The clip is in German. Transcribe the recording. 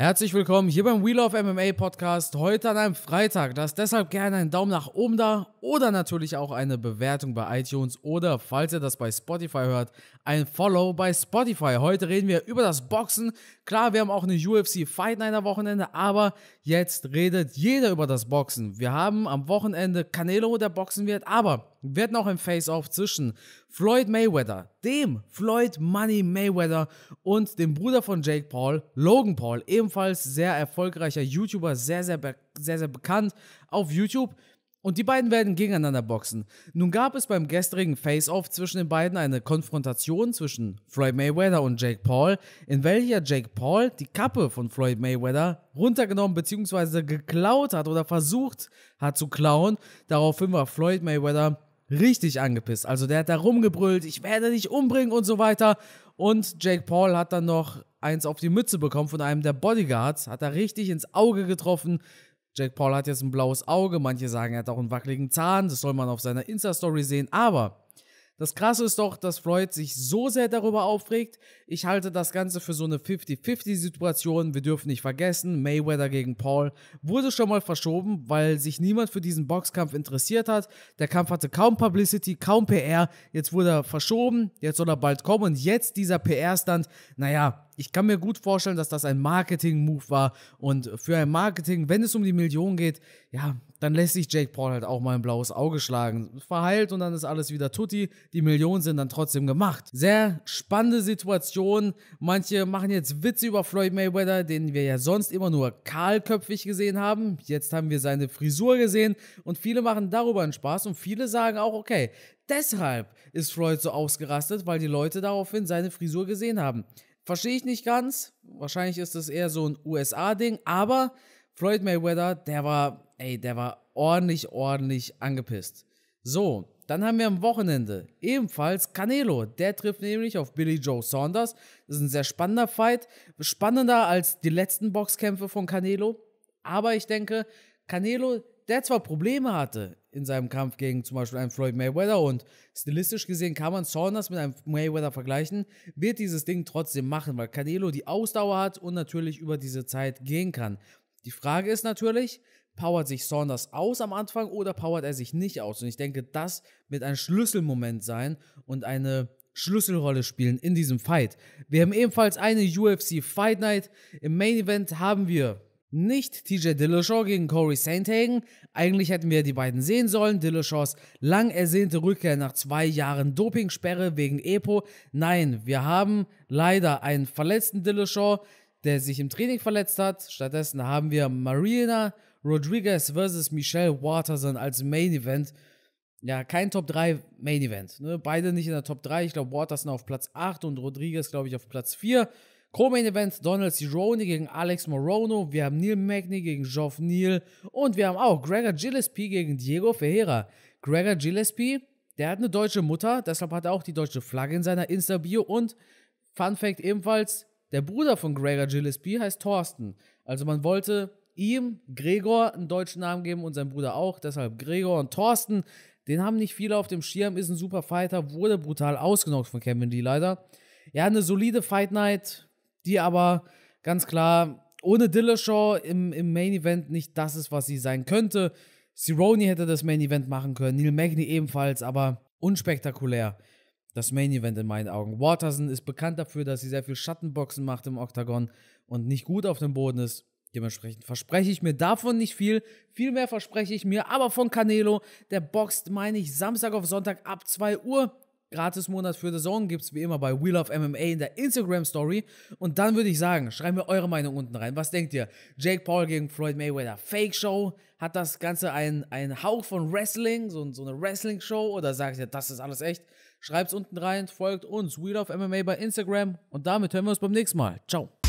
Herzlich willkommen hier beim Wheel of MMA Podcast. Heute an einem Freitag. Lasst deshalb gerne einen Daumen nach oben da oder natürlich auch eine Bewertung bei iTunes oder, falls ihr das bei Spotify hört, ein Follow bei Spotify. Heute reden wir über das Boxen. Klar, wir haben auch eine UFC Fight Night am Wochenende, aber jetzt redet jeder über das Boxen. Wir haben am Wochenende Canelo, der boxen wird, aber wir hatten auch ein Face-Off zwischen Floyd Mayweather, dem Floyd Money Mayweather und dem Bruder von Jake Paul, Logan Paul, ebenfalls sehr erfolgreicher YouTuber, sehr, sehr, sehr, sehr bekannt auf YouTube. Und die beiden werden gegeneinander boxen. Nun gab es beim gestrigen Face-Off zwischen den beiden eine Konfrontation zwischen Floyd Mayweather und Jake Paul, in welcher Jake Paul die Kappe von Floyd Mayweather runtergenommen bzw. geklaut hat oder versucht hat zu klauen. Daraufhin war Floyd Mayweather richtig angepisst. Also der hat da rumgebrüllt, ich werde dich umbringen und so weiter. Und Jake Paul hat dann noch eins auf die Mütze bekommen von einem der Bodyguards, hat er richtig ins Auge getroffen. Jake Paul hat jetzt ein blaues Auge, manche sagen, er hat auch einen wackeligen Zahn, das soll man auf seiner Insta-Story sehen, aber das Krasse ist doch, dass Floyd sich so sehr darüber aufregt. Ich halte das Ganze für so eine 50-50-Situation. Wir dürfen nicht vergessen, Mayweather gegen Paul wurde schon mal verschoben, weil sich niemand für diesen Boxkampf interessiert hat. Der Kampf hatte kaum Publicity, kaum PR. Jetzt wurde er verschoben, jetzt soll er bald kommen. Und jetzt dieser PR-Stand, naja, ich kann mir gut vorstellen, dass das ein Marketing-Move war. Und für ein Marketing, wenn es um die Millionen geht, ja, dann lässt sich Jake Paul halt auch mal ein blaues Auge schlagen. Verheilt und dann ist alles wieder tutti. Die Millionen sind dann trotzdem gemacht. Sehr spannende Situation. Manche machen jetzt Witze über Floyd Mayweather, den wir ja sonst immer nur kahlköpfig gesehen haben. Jetzt haben wir seine Frisur gesehen und viele machen darüber einen Spaß und viele sagen auch, okay, deshalb ist Floyd so ausgerastet, weil die Leute daraufhin seine Frisur gesehen haben. Verstehe ich nicht ganz. Wahrscheinlich ist das eher so ein USA-Ding, aber Floyd Mayweather, der war, ey, der war ordentlich, ordentlich angepisst. So, dann haben wir am Wochenende ebenfalls Canelo. Der trifft nämlich auf Billy Joe Saunders. Das ist ein sehr spannender Fight. Spannender als die letzten Boxkämpfe von Canelo. Aber ich denke, Canelo der zwar Probleme hatte in seinem Kampf gegen zum Beispiel einen Floyd Mayweather und stilistisch gesehen kann man Saunders mit einem Mayweather vergleichen, wird dieses Ding trotzdem machen, weil Canelo die Ausdauer hat und natürlich über diese Zeit gehen kann. Die Frage ist natürlich, powert sich Saunders aus am Anfang oder powert er sich nicht aus? Und ich denke, das wird ein Schlüsselmoment sein und eine Schlüsselrolle spielen in diesem Fight. Wir haben ebenfalls eine UFC Fight Night. Im Main Event haben wir nicht TJ Dillashaw gegen Corey Sandhagen. Eigentlich hätten wir die beiden sehen sollen. Dillashaws lang ersehnte Rückkehr nach zwei Jahren Dopingsperre wegen EPO. Nein, wir haben leider einen verletzten Dillashaw, der sich im Training verletzt hat. Stattdessen haben wir Marina Rodriguez versus Michelle Waterson als Main Event. Ja, kein Top 3 Main Event. Ne? Beide nicht in der Top 3. Ich glaube, Waterson auf Platz 8 und Rodriguez, glaube ich, auf Platz 4. Co-Main Event Donald Cerrone gegen Alex Morono, wir haben Neil Magny gegen Geoff Neal und wir haben auch Gregor Gillespie gegen Diego Ferreira. Gregor Gillespie, der hat eine deutsche Mutter, deshalb hat er auch die deutsche Flagge in seiner Insta-Bio und Fun Fact ebenfalls, der Bruder von Gregor Gillespie heißt Thorsten. Also man wollte ihm, Gregor, einen deutschen Namen geben und sein Bruder auch, deshalb Gregor und Thorsten. Den haben nicht viele auf dem Schirm, ist ein super Fighter, wurde brutal ausgenockt von Kevin Lee leider. Ja, eine solide Fight Night, die aber ganz klar ohne Dillashaw im, im Main Event nicht das ist, was sie sein könnte. Cerrone hätte das Main Event machen können, Neil Magny ebenfalls, aber unspektakulär. Das Main Event in meinen Augen. Waterson ist bekannt dafür, dass sie sehr viel Schattenboxen macht im Oktagon und nicht gut auf dem Boden ist. Dementsprechend verspreche ich mir davon nicht viel. Viel mehr verspreche ich mir aber von Canelo. Der boxt, meine ich, Samstag auf Sonntag ab 2 Uhr. Gratis-Monat für The Zone gibt es wie immer bei Wheel of MMA in der Instagram-Story. Und dann würde ich sagen, schreibt mir eure Meinung unten rein. Was denkt ihr? Jake Paul gegen Floyd Mayweather, Fake-Show? Hat das Ganze einen Hauch von Wrestling, so, so eine Wrestling-Show? Oder sagt ihr, das ist alles echt? Schreibt es unten rein, folgt uns, Wheel of MMA bei Instagram. Und damit hören wir uns beim nächsten Mal. Ciao.